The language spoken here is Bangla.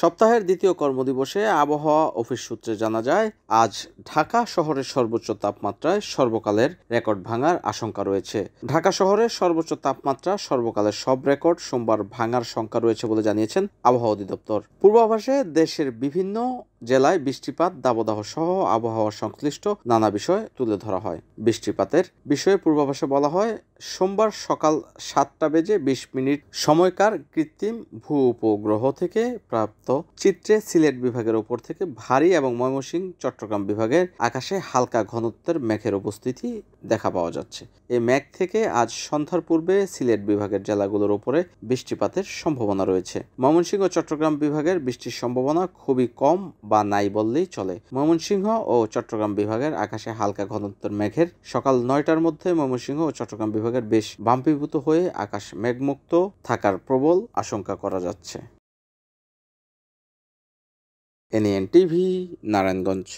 সপ্তাহের দ্বিতীয় কর্মদিবসে আবহাওয়া অফিস সূত্রে জানা যায় আজ ঢাকা শহরের সর্বোচ্চ তাপমাত্রায় সর্বকালের রেকর্ড ভাঙার আশঙ্কা রয়েছে ঢাকা শহরের সর্বোচ্চ তাপমাত্রা সর্বকালের সব রেকর্ড সোমবার ভাঙার শঙ্কা রয়েছে বলে জানিয়েছেন আবহাওয়া অধিদপ্তর পূর্বাভাসে দেশের বিভিন্ন জেলায় বৃষ্টিপাত দাবদাহ সহ আবহাওয়া সংশ্লিষ্ট নানা বিষয় তুলে ধরা হয় বৃষ্টিপাতের বিষয়ে পূর্বাভাসে বলা হয় সোমবার সকাল সাতটা বেজে বিশ মিনিট সময়কার কৃত্রিম ভূ উপগ্রহ থেকে প্রাপ্ত চিত্রে সিলেট বিভাগের উপর থেকে ভারী এবং ময়মনসিংহ চট্টগ্রাম বিভাগের আকাশে হালকা ঘনত্বের মেঘের উপস্থিতি দেখা পাওয়া যাচ্ছে এই ম্যাক থেকে আজ সন্ধ্যার পূর্বে সিলেট বিভাগের জেলাগুলোর ওপরে বৃষ্টিপাতের সম্ভাবনা রয়েছে ময়মনসিংহ চট্টগ্রাম বিভাগের বৃষ্টির সম্ভাবনা খুবই কম বা নাই বললেই চলে ময়মনসিংহ ও চট্টগ্রাম বিভাগের আকাশে হালকা ঘনত্বর মেঘের সকাল নয়টার মধ্যে ময়মনসিংহ ও চট্টগ্রাম বিভাগের বেশ বাম্পীভূত হয়ে আকাশ মেঘমুক্ত থাকার প্রবল আশঙ্কা করা যাচ্ছে এনএন টিভি নারায়ণগঞ্জ